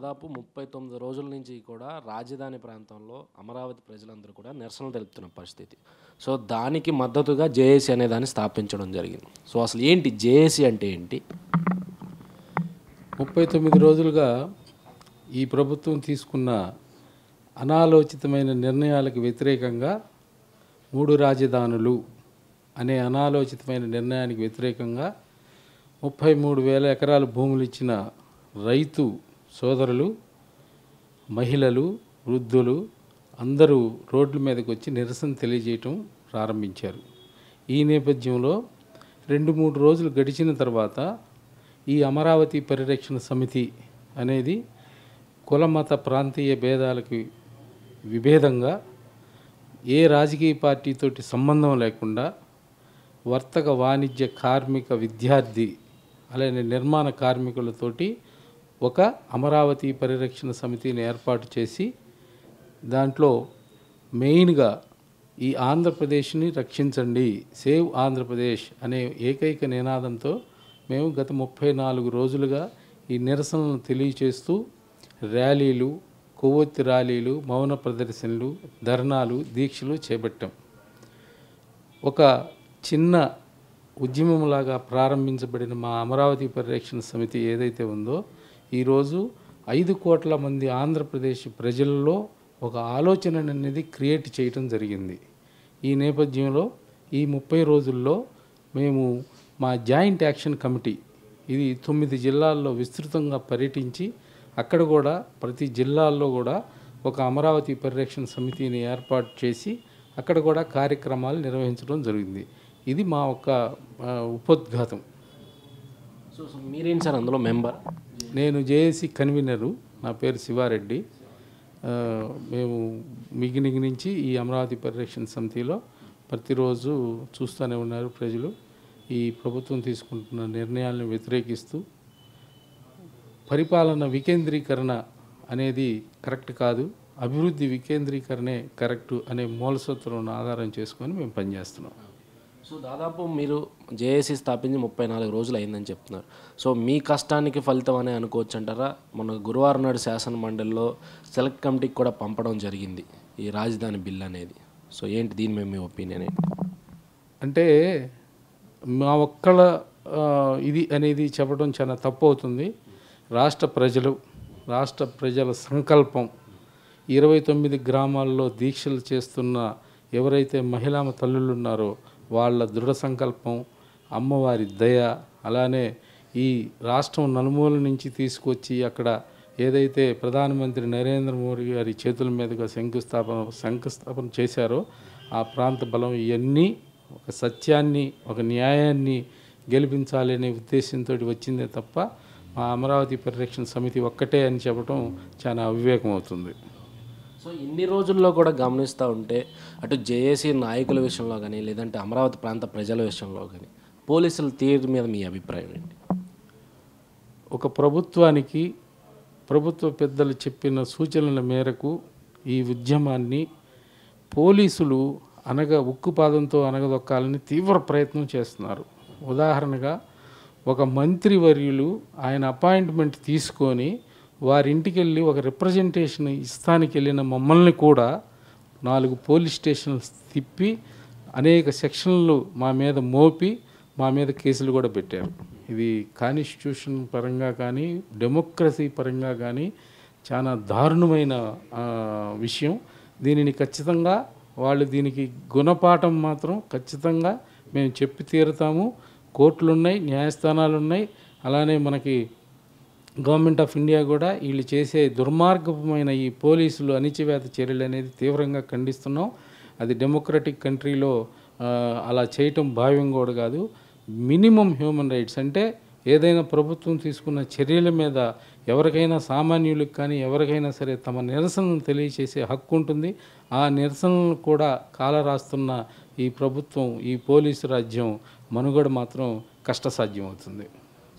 దాదాపు ముప్పై తొమ్మిది రోజుల నుంచి కూడా రాజధాని ప్రాంతంలో అమరావతి ప్రజలందరూ కూడా నిరసనలు తెలుపుతున్న పరిస్థితి సో దానికి మద్దతుగా జేఏసీ అనే దాన్ని స్థాపించడం జరిగింది సో అసలు ఏంటి జేఏసీ అంటే ఏంటి ముప్పై తొమ్మిది రోజులుగా ఈ ప్రభుత్వం తీసుకున్న అనాలోచితమైన నిర్ణయాలకు వ్యతిరేకంగా మూడు రాజధానులు అనే అనాలోచితమైన నిర్ణయానికి వ్యతిరేకంగా ముప్పై మూడు వేల ఎకరాల భూములు ఇచ్చిన రైతు సోదరులు మహిళలు వృద్ధులు అందరూ రోడ్ల మీదకి వచ్చి నిరసన తెలియజేయటం ప్రారంభించారు ఈ నేపథ్యంలో రెండు మూడు రోజులు గడిచిన తర్వాత ఈ అమరావతి పరిరక్షణ సమితి అనేది కులమత ప్రాంతీయ భేదాలకి విభేదంగా ఏ రాజకీయ పార్టీతోటి సంబంధం లేకుండా వర్తక వాణిజ్య కార్మిక విద్యార్థి అలానే నిర్మాణ కార్మికులతోటి ఒక అమరావతి పరిరక్షణ సమితిని ఏర్పాటు చేసి దాంట్లో మెయిన్గా ఈ ఆంధ్రప్రదేశ్ని రక్షించండి సేవ్ ఆంధ్రప్రదేశ్ అనే ఏకైక నినాదంతో మేము గత ముప్పై నాలుగు రోజులుగా ఈ నిరసనలు తెలియచేస్తూ ర్యాలీలు కొవ్వొత్తి ర్యాలీలు మౌన ప్రదర్శనలు ధర్నాలు దీక్షలు చేపట్టాం ఒక చిన్న ఉద్యమంలాగా ప్రారంభించబడిన మా అమరావతి పరిరక్షణ సమితి ఏదైతే ఉందో ఈరోజు ఐదు కోట్ల మంది ఆంధ్రప్రదేశ్ ప్రజల్లో ఒక ఆలోచన అనేది క్రియేట్ చేయటం జరిగింది ఈ నేపథ్యంలో ఈ ముప్పై రోజుల్లో మేము మా జాయింట్ యాక్షన్ కమిటీ ఇది తొమ్మిది జిల్లాల్లో విస్తృతంగా పర్యటించి అక్కడ కూడా ప్రతి జిల్లాల్లో కూడా ఒక అమరావతి పరిరక్షణ సమితిని ఏర్పాటు చేసి అక్కడ కూడా కార్యక్రమాలు నిర్వహించడం జరిగింది ఇది మా ఒక ఉపోద్ఘాతం సో మీరేం సార్ అందులో మెంబర్ నేను జేఏసీ కన్వీనరు నా పేరు శివారెడ్డి మేము మిగిలిన నుంచి ఈ అమరావతి పరిరక్షణ సమితిలో ప్రతిరోజు చూస్తూనే ఉన్నారు ప్రజలు ఈ ప్రభుత్వం తీసుకుంటున్న నిర్ణయాలను వ్యతిరేకిస్తూ పరిపాలన వికేంద్రీకరణ అనేది కరెక్ట్ కాదు అభివృద్ధి వికేంద్రీకరణే కరెక్టు అనే మూలసూత్రం ఆధారం చేసుకొని మేము పనిచేస్తున్నాం సో దాదాపు మీరు జేఏసీ స్థాపించి ముప్పై నాలుగు రోజులు అయిందని చెప్తున్నారు సో మీ కష్టానికి ఫలితం అని అనుకోవచ్చు అంటారా మొన్న గురువారం నాడు శాసన మండలిలో సెలెక్ట్ కమిటీకి కూడా పంపడం జరిగింది ఈ రాజధాని బిల్ అనేది సో ఏంటి దీని మేము మీ ఒపీనియన్ అంటే మా ఒక్కళ్ళ ఇది అనేది చెప్పడం చాలా తప్పు అవుతుంది రాష్ట్ర ప్రజలు రాష్ట్ర ప్రజల సంకల్పం ఇరవై తొమ్మిది గ్రామాల్లో దీక్షలు చేస్తున్న ఎవరైతే మహిళా ఉన్నారో వాళ్ళ దృఢ సంకల్పం అమ్మవారి దయ అలానే ఈ రాష్ట్రం నలుమూల నుంచి తీసుకొచ్చి అక్కడ ఏదైతే ప్రధానమంత్రి నరేంద్ర మోడీ గారి చేతుల మీదుగా శంకుస్థాపన శంకుస్థాపన చేశారో ఆ ప్రాంత బలం ఇవన్నీ ఒక సత్యాన్ని ఒక న్యాయాన్ని గెలిపించాలి అనే ఉద్దేశంతో వచ్చిందే తప్ప మా అమరావతి పరిరక్షణ సమితి ఒక్కటే అని చెప్పడం చాలా అవివేకం అవుతుంది సో ఇన్ని రోజుల్లో కూడా గమనిస్తూ ఉంటే అటు జేఏసీ నాయకుల విషయంలో కానీ లేదంటే అమరావతి ప్రాంత ప్రజల విషయంలో కానీ పోలీసుల తీరు మీద మీ అభిప్రాయం ఏంటి ఒక ప్రభుత్వానికి ప్రభుత్వ పెద్దలు చెప్పిన సూచనల మేరకు ఈ ఉద్యమాన్ని పోలీసులు అనగా ఉక్కు పాదంతో అనగదొక్కాలని తీవ్ర ప్రయత్నం చేస్తున్నారు ఉదాహరణగా ఒక మంత్రివర్యులు ఆయన అపాయింట్మెంట్ తీసుకొని వారింటికి వెళ్ళి ఒక రిప్రజెంటేషన్ ఇస్తానికి వెళ్ళిన మమ్మల్ని కూడా నాలుగు పోలీస్ స్టేషన్లు తిప్పి అనేక సెక్షన్లు మా మీద మోపి మా మీద కేసులు కూడా పెట్టారు ఇది కాన్స్టిట్యూషన్ పరంగా కానీ డెమోక్రసీ పరంగా కానీ చాలా దారుణమైన విషయం దీనిని ఖచ్చితంగా వాళ్ళు దీనికి గుణపాఠం మాత్రం ఖచ్చితంగా మేము చెప్పి తీరుతాము కోర్టులు ఉన్నాయి న్యాయస్థానాలు ఉన్నాయి అలానే మనకి గవర్నమెంట్ ఆఫ్ ఇండియా కూడా వీళ్ళు చేసే దుర్మార్గమైన ఈ పోలీసులు అణిచివేత చర్యలు అనేది తీవ్రంగా ఖండిస్తున్నాం అది డెమోక్రటిక్ కంట్రీలో అలా చేయటం భావ్యం కూడా కాదు మినిమం హ్యూమన్ రైట్స్ అంటే ఏదైనా ప్రభుత్వం తీసుకున్న చర్యల మీద ఎవరికైనా సామాన్యులకు కానీ ఎవరికైనా సరే తమ నిరసనను తెలియచేసే హక్కు ఉంటుంది ఆ నిరసనలు కూడా కాలరాస్తున్న ఈ ప్రభుత్వం ఈ పోలీసు రాజ్యం మనుగడ మాత్రం కష్టసాధ్యమవుతుంది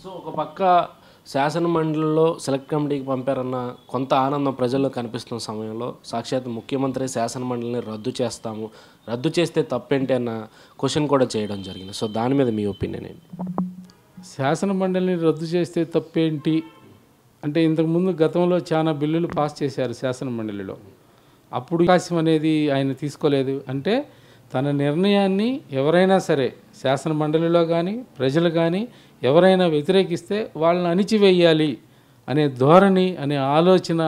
సో ఒక పక్క శాసనమండలిలో సెలెక్ట్ కమిటీకి పంపారన్న కొంత ఆనందం ప్రజల్లో కనిపిస్తున్న సమయంలో సాక్షాత్ ముఖ్యమంత్రి శాసనమండలిని రద్దు చేస్తాము రద్దు చేస్తే తప్పేంటి అన్న క్వశ్చన్ కూడా చేయడం జరిగింది సో దాని మీద మీ ఒపీనియన్ ఏంటి శాసనమండలిని రద్దు చేస్తే తప్పేంటి అంటే ఇంతకుముందు గతంలో చాలా బిల్లులు పాస్ చేశారు శాసనమండలిలో అప్పుడు అవకాశం అనేది ఆయన తీసుకోలేదు అంటే తన నిర్ణయాన్ని ఎవరైనా సరే శాసన మండలిలో కానీ ప్రజలు కానీ ఎవరైనా వ్యతిరేకిస్తే వాళ్ళని అణిచివేయాలి అనే ధోరణి అనే ఆలోచన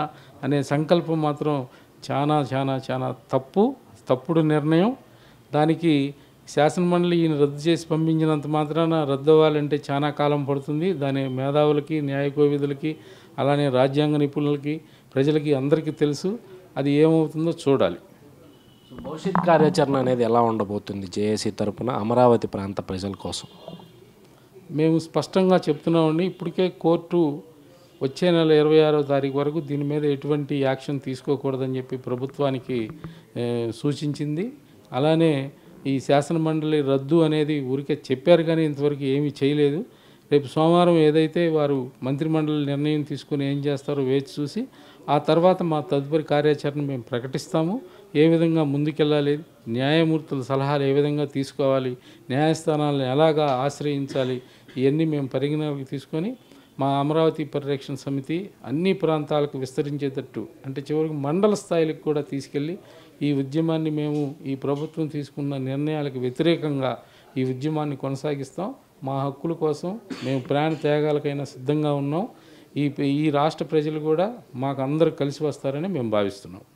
అనే సంకల్పం మాత్రం చాలా చాలా చాలా తప్పు తప్పుడు నిర్ణయం దానికి శాసనమండలి ఈయన రద్దు చేసి పంపించినంత మాత్రాన రద్దు అవ్వాలంటే చాలా కాలం పడుతుంది దాని మేధావులకి న్యాయకోవిధులకి అలానే రాజ్యాంగ నిపుణులకి ప్రజలకి అందరికీ తెలుసు అది ఏమవుతుందో చూడాలి భవిష్యత్ కార్యాచరణ అనేది ఎలా ఉండబోతుంది జేఏసీ తరఫున అమరావతి ప్రాంత ప్రజల కోసం మేము స్పష్టంగా చెప్తున్నామండి ఇప్పటికే కోర్టు వచ్చే నెల ఇరవై ఆరో తారీఖు వరకు దీని మీద ఎటువంటి యాక్షన్ తీసుకోకూడదని చెప్పి ప్రభుత్వానికి సూచించింది అలానే ఈ శాసన మండలి రద్దు అనేది ఊరికే చెప్పారు కానీ ఇంతవరకు ఏమీ చేయలేదు రేపు సోమవారం ఏదైతే వారు మంత్రిమండలి నిర్ణయం తీసుకుని ఏం చేస్తారో వేచి చూసి ఆ తర్వాత మా తదుపరి కార్యాచరణ మేము ప్రకటిస్తాము ఏ విధంగా ముందుకెళ్ళాలి న్యాయమూర్తుల సలహాలు ఏ విధంగా తీసుకోవాలి న్యాయస్థానాలను ఎలాగా ఆశ్రయించాలి ఇవన్నీ మేము పరిగణలోకి తీసుకొని మా అమరావతి పరిరక్షణ సమితి అన్ని ప్రాంతాలకు విస్తరించేటట్టు అంటే చివరికి మండల స్థాయిలకు కూడా తీసుకెళ్ళి ఈ ఉద్యమాన్ని మేము ఈ ప్రభుత్వం తీసుకున్న నిర్ణయాలకు వ్యతిరేకంగా ఈ ఉద్యమాన్ని కొనసాగిస్తాం మా హక్కుల కోసం మేము ప్రాణ త్యాగాలకైనా సిద్ధంగా ఉన్నాం ఈ ఈ రాష్ట్ర ప్రజలు కూడా మాకు అందరూ కలిసి వస్తారని మేము భావిస్తున్నాం